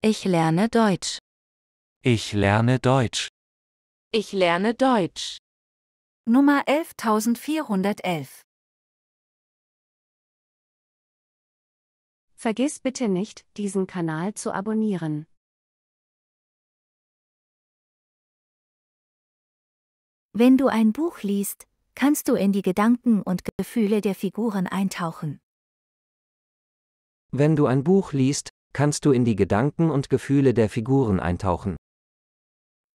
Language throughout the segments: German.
Ich lerne Deutsch. Ich lerne Deutsch. Ich lerne Deutsch. Nummer 11411. Vergiss bitte nicht, diesen Kanal zu abonnieren. Wenn du ein Buch liest, kannst du in die Gedanken und Gefühle der Figuren eintauchen. Wenn du ein Buch liest, kannst du in die Gedanken und Gefühle der Figuren eintauchen.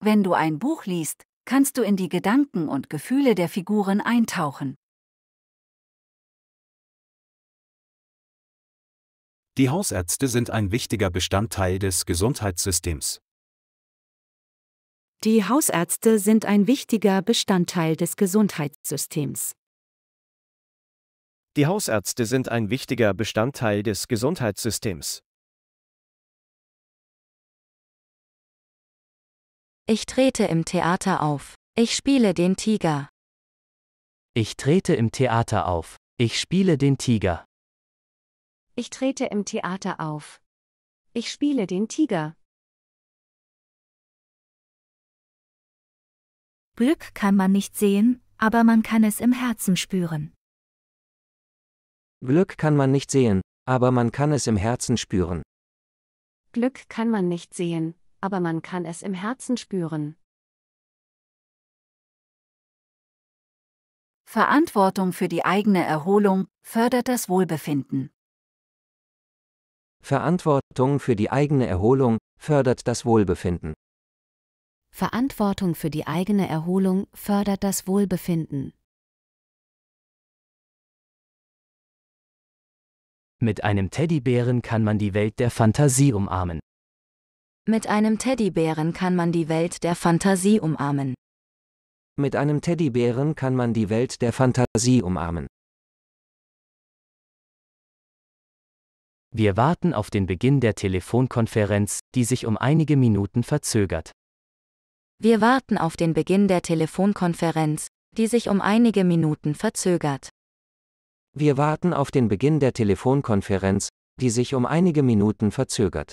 Wenn du ein Buch liest, kannst du in die Gedanken und Gefühle der Figuren eintauchen. Die Hausärzte sind ein wichtiger Bestandteil des Gesundheitssystems. Die Hausärzte sind ein wichtiger Bestandteil des Gesundheitssystems. Die Hausärzte sind ein wichtiger Bestandteil des Gesundheitssystems. Ich trete im Theater auf. Ich spiele den Tiger. Ich trete im Theater auf. Ich spiele den Tiger. Ich trete im Theater auf. Ich spiele den Tiger. Glück kann man nicht sehen, aber man kann es im Herzen spüren. Glück kann man nicht sehen, aber man kann es im Herzen spüren. Glück kann man nicht sehen, aber man kann es im Herzen spüren. Verantwortung für die eigene Erholung fördert das Wohlbefinden. Verantwortung für die eigene Erholung fördert das Wohlbefinden. Verantwortung für die eigene Erholung fördert das Wohlbefinden. Mit einem Teddybären kann man die Welt der Fantasie umarmen. Mit einem Teddybären kann man die Welt der Fantasie umarmen. Mit einem Teddybären kann man die Welt der Fantasie umarmen. Wir warten auf den Beginn der Telefonkonferenz, die sich um einige Minuten verzögert. Wir warten auf den Beginn der Telefonkonferenz, die sich um einige Minuten verzögert. Wir warten auf den Beginn der Telefonkonferenz, die sich um einige Minuten verzögert.